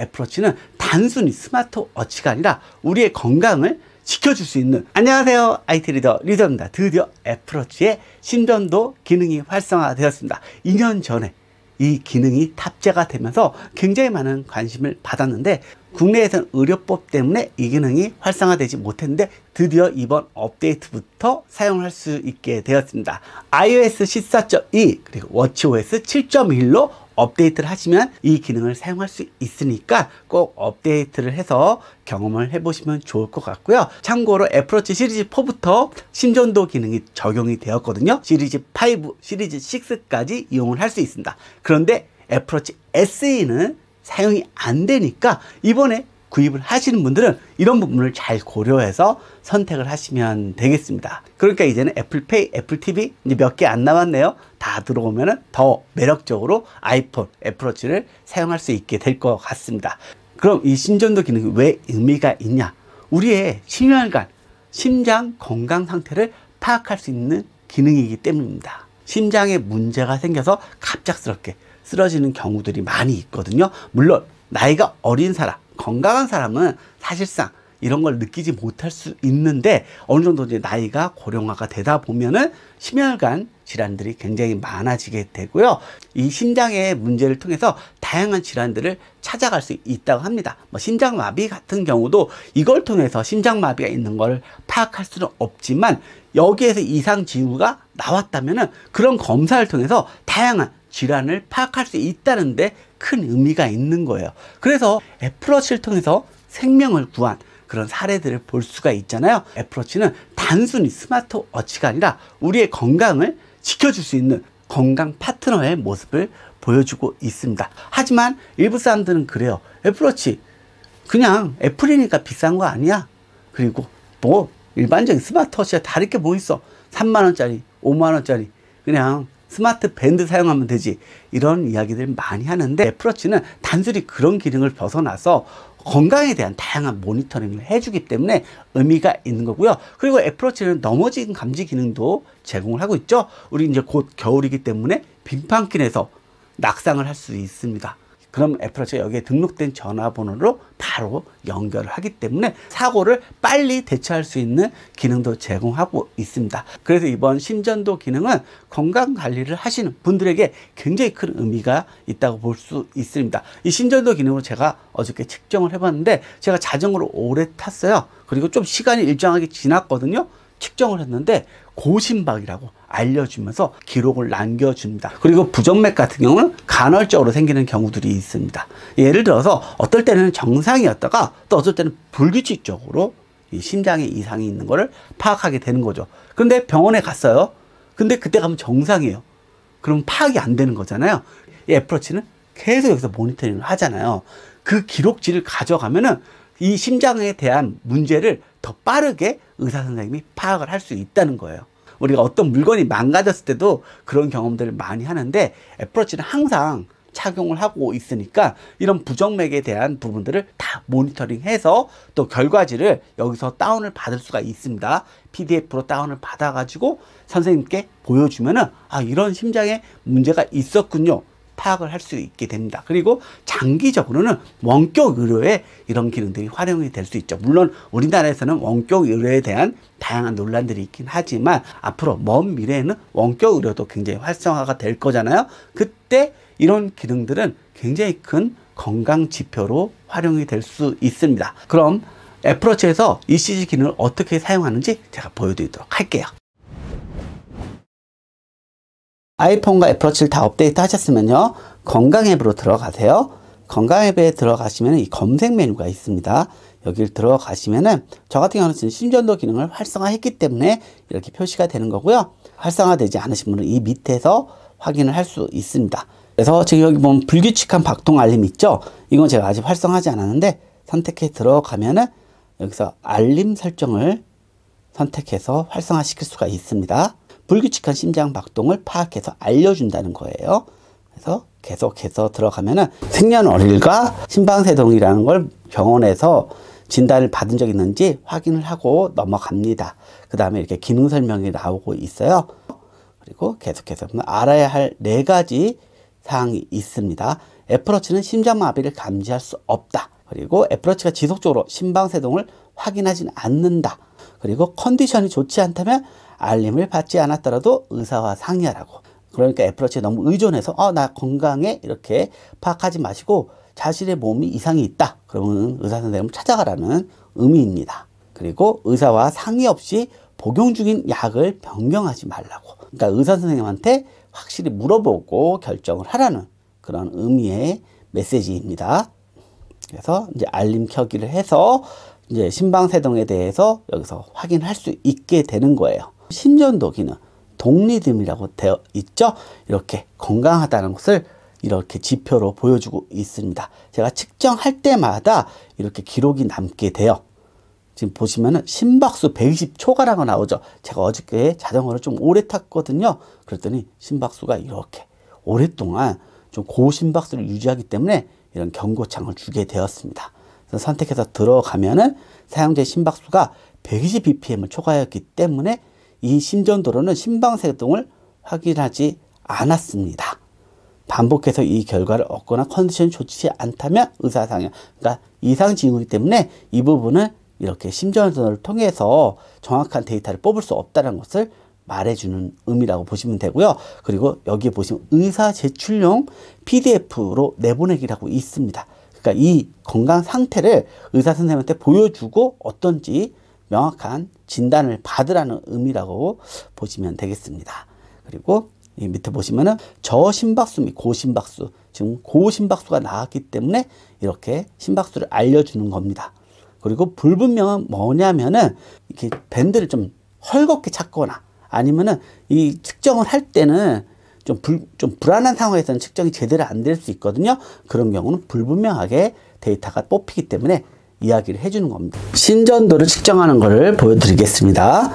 애플워치는 단순히 스마트워치가 아니라 우리의 건강을 지켜줄 수 있는 안녕하세요 IT 리더 리더입니다 드디어 애플워치의 신전도 기능이 활성화되었습니다 2년 전에 이 기능이 탑재가 되면서 굉장히 많은 관심을 받았는데 국내에서는 의료법 때문에 이 기능이 활성화되지 못했는데 드디어 이번 업데이트부터 사용할 수 있게 되었습니다 iOS 14.2 그리고 워치OS 7.1로 업데이트를 하시면 이 기능을 사용할 수 있으니까 꼭 업데이트를 해서 경험을 해보시면 좋을 것 같고요. 참고로 애플워치 시리즈 4부터 심전도 기능이 적용이 되었거든요. 시리즈 5, 시리즈 6까지 이용을 할 수 있습니다. 그런데 애플워치 SE는 사용이 안 되니까 이번에 구입을 하시는 분들은 이런 부분을 잘 고려해서 선택을 하시면 되겠습니다. 그러니까 이제는 애플페이, 애플TV 이제 몇 개 안 남았네요. 다 들어오면 더 매력적으로 아이폰, 애플워치를 사용할 수 있게 될 것 같습니다. 그럼 이 신전도 기능이 왜 의미가 있냐? 우리의 심혈관, 심장 건강 상태를 파악할 수 있는 기능이기 때문입니다. 심장에 문제가 생겨서 갑작스럽게 쓰러지는 경우들이 많이 있거든요. 물론 나이가 어린 사람, 건강한 사람은 사실상 이런 걸 느끼지 못할 수 있는데 어느 정도 이제 나이가 고령화가 되다 보면은 심혈관 질환들이 굉장히 많아지게 되고요. 이 심장의 문제를 통해서 다양한 질환들을 찾아갈 수 있다고 합니다. 뭐 심장마비 같은 경우도 이걸 통해서 심장마비가 있는 걸 파악할 수는 없지만 여기에서 이상 징후가 나왔다면은 그런 검사를 통해서 다양한 질환을 파악할 수 있다는데 큰 의미가 있는 거예요. 그래서 애플워치를 통해서 생명을 구한 그런 사례들을 볼 수가 있잖아요. 애플워치는 단순히 스마트워치가 아니라 우리의 건강을 지켜줄 수 있는 건강 파트너의 모습을 보여주고 있습니다. 하지만 일부 사람들은 그래요. 애플워치 그냥 애플이니까 비싼 거 아니야. 그리고 뭐 일반적인 스마트워치가 다르게 뭐 있어. 3만원짜리, 5만원짜리 그냥 스마트 밴드 사용하면 되지 이런 이야기들 많이 하는데 애플워치는 단순히 그런 기능을 벗어나서 건강에 대한 다양한 모니터링을 해주기 때문에 의미가 있는 거고요. 그리고 애플워치는 넘어진 감지 기능도 제공을 하고 있죠. 우리 이제 곧 겨울이기 때문에 빙판길에서 낙상을 할 수 있습니다. 그럼 애플워치가 여기에 등록된 전화번호로 바로 연결을 하기 때문에 사고를 빨리 대처할 수 있는 기능도 제공하고 있습니다. 그래서 이번 심전도 기능은 건강 관리를 하시는 분들에게 굉장히 큰 의미가 있다고 볼 수 있습니다. 이 심전도 기능으로 제가 어저께 측정을 해봤는데 제가 자전거를 오래 탔어요. 그리고 좀 시간이 일정하게 지났거든요. 측정을 했는데 고심박이라고 알려주면서 기록을 남겨줍니다. 그리고 부정맥 같은 경우는 간헐적으로 생기는 경우들이 있습니다. 예를 들어서 어떨 때는 정상이었다가 또 어떨 때는 불규칙적으로 이 심장에 이상이 있는 것을 파악하게 되는 거죠. 근데 병원에 갔어요. 근데 그때 가면 정상이에요. 그럼 파악이 안 되는 거잖아요. 이 애플워치는 계속 여기서 모니터링을 하잖아요. 그 기록지를 가져가면은 이 심장에 대한 문제를 더 빠르게 의사 선생님이 파악을 할 수 있다는 거예요. 우리가 어떤 물건이 망가졌을 때도 그런 경험들을 많이 하는데 애플워치는 항상 착용을 하고 있으니까 이런 부정맥에 대한 부분들을 다 모니터링해서 또 결과지를 여기서 다운을 받을 수가 있습니다. PDF로 다운을 받아가지고 선생님께 보여주면은 아 이런 심장에 문제가 있었군요. 파악을 할 수 있게 됩니다. 그리고 장기적으로는 원격 의료에 이런 기능들이 활용이 될 수 있죠. 물론 우리나라에서는 원격 의료에 대한 다양한 논란들이 있긴 하지만 앞으로 먼 미래에는 원격 의료도 굉장히 활성화가 될 거잖아요. 그때 이런 기능들은 굉장히 큰 건강 지표로 활용이 될 수 있습니다. 그럼 애플워치에서 ECG 기능을 어떻게 사용하는지 제가 보여드리도록 할게요. 아이폰과 애플워치를 다 업데이트 하셨으면요. 건강 앱으로 들어가세요. 건강 앱에 들어가시면 이 검색 메뉴가 있습니다. 여기를 들어가시면은 저 같은 경우는 지 심전도 기능을 활성화했기 때문에 이렇게 표시가 되는 거고요. 활성화되지 않으신 분은 이 밑에서 확인을 할 수 있습니다. 그래서 지금 여기 보면 불규칙한 박동 알림 있죠? 이건 제가 아직 활성화하지 않았는데 선택해 들어가면은 여기서 알림 설정을 선택해서 활성화시킬 수가 있습니다. 불규칙한 심장 박동을 파악해서 알려준다는 거예요. 그래서 계속해서 들어가면은 생년월일과 심방세동이라는 걸 병원에서 진단을 받은 적 있는지 확인을 하고 넘어갑니다. 그 다음에 이렇게 기능 설명이 나오고 있어요. 그리고 계속해서 알아야 할 네 가지 사항이 있습니다. 애플워치는 심장마비를 감지할 수 없다. 그리고 애플워치가 지속적으로 심방세동을 확인하진 않는다. 그리고 컨디션이 좋지 않다면 알림을 받지 않았더라도 의사와 상의하라고. 그러니까 애플워치에 너무 의존해서 어나 건강에 이렇게 파악하지 마시고 자신의 몸이 이상이 있다. 그러면 의사 선생님을 찾아가라는 의미입니다. 그리고 의사와 상의 없이 복용 중인 약을 변경하지 말라고. 그러니까 의사 선생님한테 확실히 물어보고 결정을 하라는 그런 의미의 메시지입니다. 그래서 이제 알림 켜기를 해서 이제 신방세동에 대해서 여기서 확인할 수 있게 되는 거예요. 1전도기는 독립임이라고 되어 있죠. 이렇게 건강하다는 것을 이렇게 지표로 보여주고 있습니다. 제가 측정할 때마다 이렇게 기록이 남게 돼요. 지금 보시면은 심박수 120초가라고 나오죠. 제가 어저께 자전거를 좀 오래 탔거든요. 그랬더니 심박수가 이렇게 오랫동안 좀 고심박수를 유지하기 때문에 이런 경고창을 주게 되었습니다. 선택해서 들어가면은 사용자의 심박수가 120bpm을 초과했기 때문에 이 심전도로는 심방세동을 확인하지 않았습니다. 반복해서 이 결과를 얻거나 컨디션이 좋지 않다면 의사상향, 그러니까 이상징후이기 때문에 이 부분은 이렇게 심전도를 통해서 정확한 데이터를 뽑을 수 없다는 것을 말해주는 의미라고 보시면 되고요. 그리고 여기에 보시면 의사 제출용 PDF로 내보내기라고 있습니다. 그러니까 이 건강 상태를 의사 선생님한테 보여주고 어떤지 명확한 진단을 받으라는 의미라고 보시면 되겠습니다. 그리고 이 밑에 보시면은 저심박수 및 고심박수 지금 고심박수가 나왔기 때문에 이렇게 심박수를 알려주는 겁니다. 그리고 불분명은 뭐냐면은 이렇게 밴드를 좀 헐겁게 찾거나 아니면은 이 측정을 할 때는 좀, 불, 좀 불안한 상황에서는 측정이 제대로 안 될 수 있거든요. 그런 경우는 불분명하게 데이터가 뽑히기 때문에 이야기를 해주는 겁니다. 신전도를 측정하는 것을 보여드리겠습니다.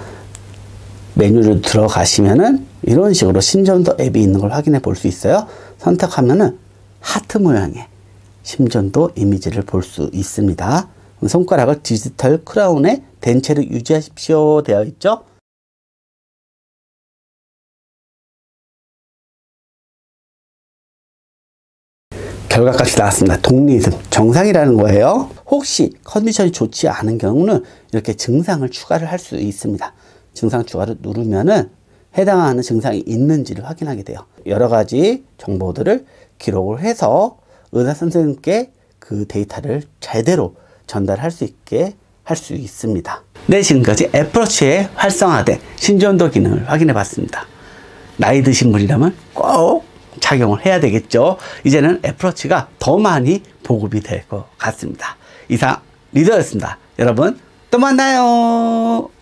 메뉴를 들어가시면은 이런 식으로 신전도 앱이 있는 걸 확인해 볼 수 있어요. 선택하면은 하트 모양의 신전도 이미지를 볼 수 있습니다. 손가락을 디지털 크라운에 댄 채로 유지하십시오 되어 있죠. 결과값이 나왔습니다. 독립 이즘 정상이라는 거예요. 혹시 컨디션이 좋지 않은 경우는 이렇게 증상을 추가를 할 수 있습니다. 증상 추가를 누르면은 해당하는 증상이 있는지를 확인하게 돼요. 여러 가지 정보들을 기록을 해서 의사 선생님께 그 데이터를 제대로 전달할 수 있게 할 수 있습니다. 네, 지금까지 애플워치의 활성화된 신전도 기능을 확인해 봤습니다. 나이 드신 분이라면 꼭 착용을 해야 되겠죠. 이제는 애플워치가 더 많이 보급이 될 것 같습니다. 이상 리더였습니다. 여러분 또 만나요.